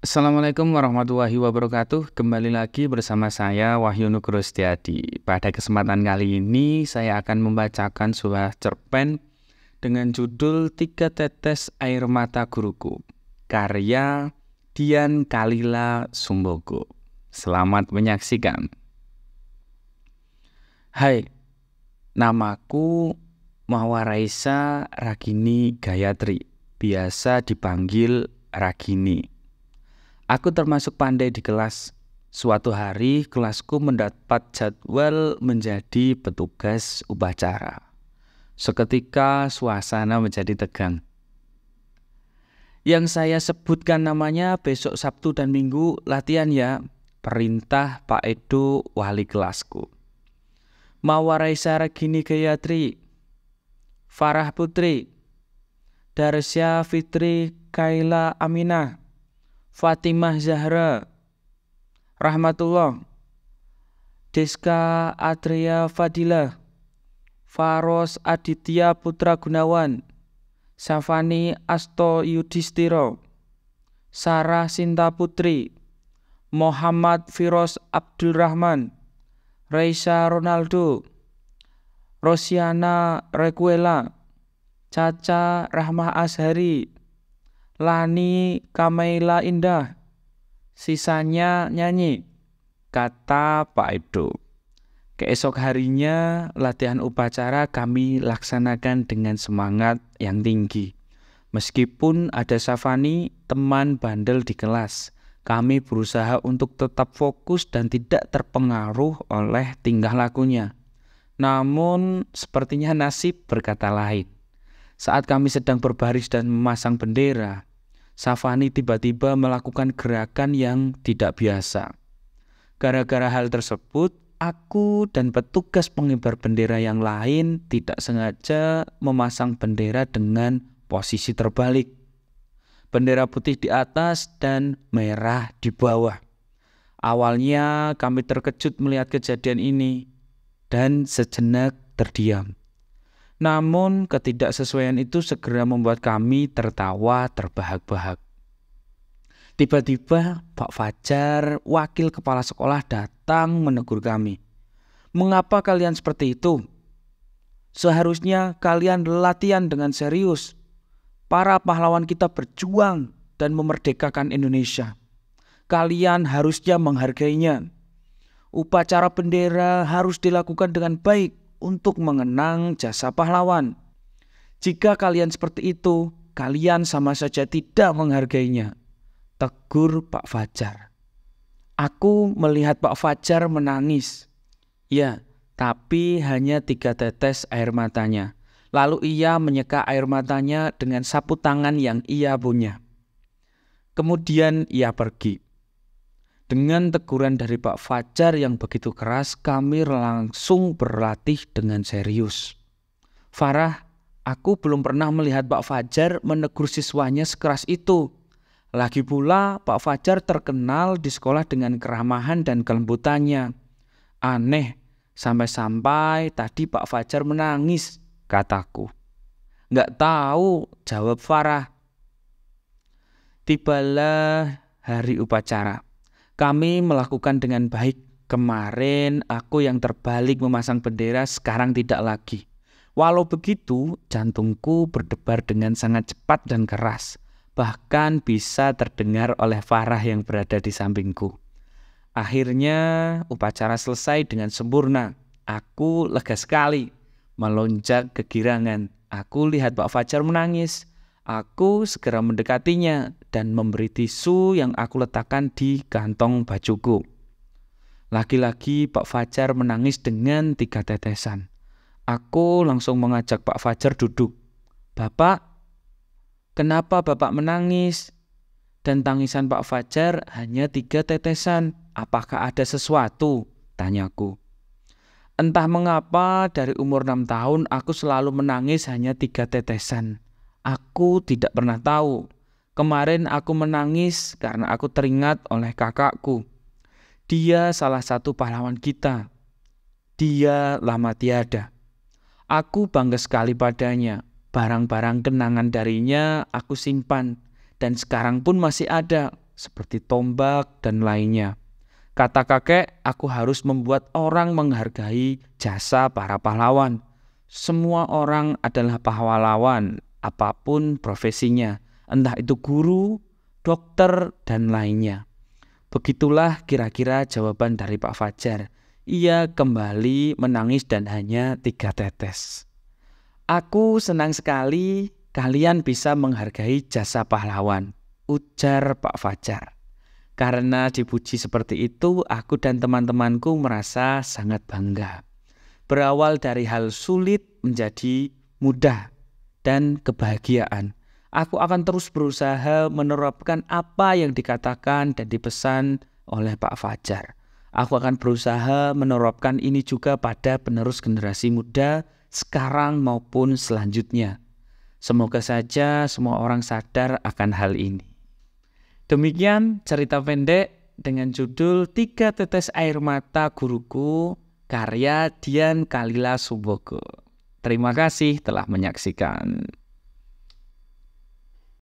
Assalamualaikum warahmatullahi wabarakatuh. Kembali lagi bersama saya Wahyu Nugro Setiadi. Pada kesempatan kali ini saya akan membacakan sebuah cerpen dengan judul Tiga Tetes Air Mata Guruku karya Dian Kalila Sumbogo. Selamat menyaksikan. Hai, namaku Mawaraisa Ragini Gayatri, biasa dipanggil Ragini Aku termasuk pandai di kelas. Suatu hari kelasku mendapat jadwal menjadi petugas upacara. Seketika suasana menjadi tegang. Yang saya sebutkan namanya besok Sabtu dan Minggu latihan ya, perintah Pak Edo wali kelasku. Mawarai Saragini Gayatri, Farah Putri, Darsya Fitri Kaila Aminah, Fatimah Zahra Rahmatullah Deska Adria Fadila, Faros Aditya Putra Gunawan Safani Asto Yudhistiro Sarah Sinta Putri Muhammad Firos Rahman, Raisa Ronaldo Rosiana Requela Caca Rahmah Ashari Lani Kamaila Indah. Sisanya nyanyi, kata Pak Edo. Keesok harinya, latihan upacara kami laksanakan dengan semangat yang tinggi. Meskipun ada Safani, teman bandel di kelas, kami berusaha untuk tetap fokus dan tidak terpengaruh oleh tingkah lakunya. Namun, sepertinya nasib berkata lain. Saat kami sedang berbaris dan memasang bendera, Safani tiba-tiba melakukan gerakan yang tidak biasa. Gara-gara hal tersebut, aku dan petugas pengibar bendera yang lain tidak sengaja memasang bendera dengan posisi terbalik. Bendera putih di atas dan merah di bawah. Awalnya kami terkejut melihat kejadian ini dan sejenak terdiam. Namun, ketidaksesuaian itu segera membuat kami tertawa terbahak-bahak. Tiba-tiba, Pak Fajar, wakil kepala sekolah, datang menegur kami. "Mengapa kalian seperti itu? Seharusnya kalian latihan dengan serius. Para pahlawan kita berjuang dan memerdekakan Indonesia. Kalian harusnya menghargainya. Upacara bendera harus dilakukan dengan baik untuk mengenang jasa pahlawan. Jika kalian seperti itu, kalian sama saja tidak menghargainya. Tegur Pak Fajar. Aku melihat Pak Fajar menangis. Ya, tapi hanya tiga tetes air matanya. Lalu ia menyeka air matanya dengan sapu tangan yang ia punya. Kemudian ia pergi. Dengan teguran dari Pak Fajar yang begitu keras, kami langsung berlatih dengan serius. Farah, aku belum pernah melihat Pak Fajar menegur siswanya sekeras itu. Lagi pula, Pak Fajar terkenal di sekolah dengan keramahan dan kelembutannya. Aneh, sampai-sampai tadi Pak Fajar menangis, kataku. Nggak tahu, jawab Farah. Tibalah hari upacara kami melakukan dengan baik. Kemarin aku yang terbalik memasang bendera, sekarang tidak lagi. Walau begitu, jantungku berdebar dengan sangat cepat dan keras, bahkan bisa terdengar oleh Farah yang berada di sampingku. Akhirnya, upacara selesai dengan sempurna. Aku lega sekali, melonjak kegirangan. Aku lihat Pak Fajar menangis. Aku segera mendekatinya dan memberi tisu yang aku letakkan di kantong bajuku. Lagi-lagi Pak Fajar menangis dengan tiga tetesan. Aku langsung mengajak Pak Fajar duduk. Bapak, kenapa Bapak menangis? Dan tangisan Pak Fajar hanya tiga tetesan. Apakah ada sesuatu? Tanyaku. Entah mengapa dari umur enam tahun aku selalu menangis hanya tiga tetesan. Aku tidak pernah tahu. Kemarin aku menangis karena aku teringat oleh kakakku. Dia salah satu pahlawan kita. Dia lama tiada. Aku bangga sekali padanya. Barang-barang kenangan darinya aku simpan dan sekarang pun masih ada seperti tombak dan lainnya. Kata kakek, aku harus membuat orang menghargai jasa para pahlawan. Semua orang adalah pahlawan apapun profesinya, entah itu guru, dokter, dan lainnya. Begitulah kira-kira jawaban dari Pak Fajar. Ia kembali menangis dan hanya tiga tetes. Aku senang sekali kalian bisa menghargai jasa pahlawan, ujar Pak Fajar. Karena dipuji seperti itu, aku dan teman-temanku merasa sangat bangga. Berawal dari hal sulit menjadi mudah dan kebahagiaan. Aku akan terus berusaha menerapkan apa yang dikatakan dan dipesan oleh Pak Fajar. Aku akan berusaha menerapkan ini juga pada penerus generasi muda sekarang maupun selanjutnya. Semoga saja semua orang sadar akan hal ini. Demikian cerita pendek dengan judul Tiga Tetes Air Mata Guruku karya Dian Kalila Suboko. Terima kasih telah menyaksikan.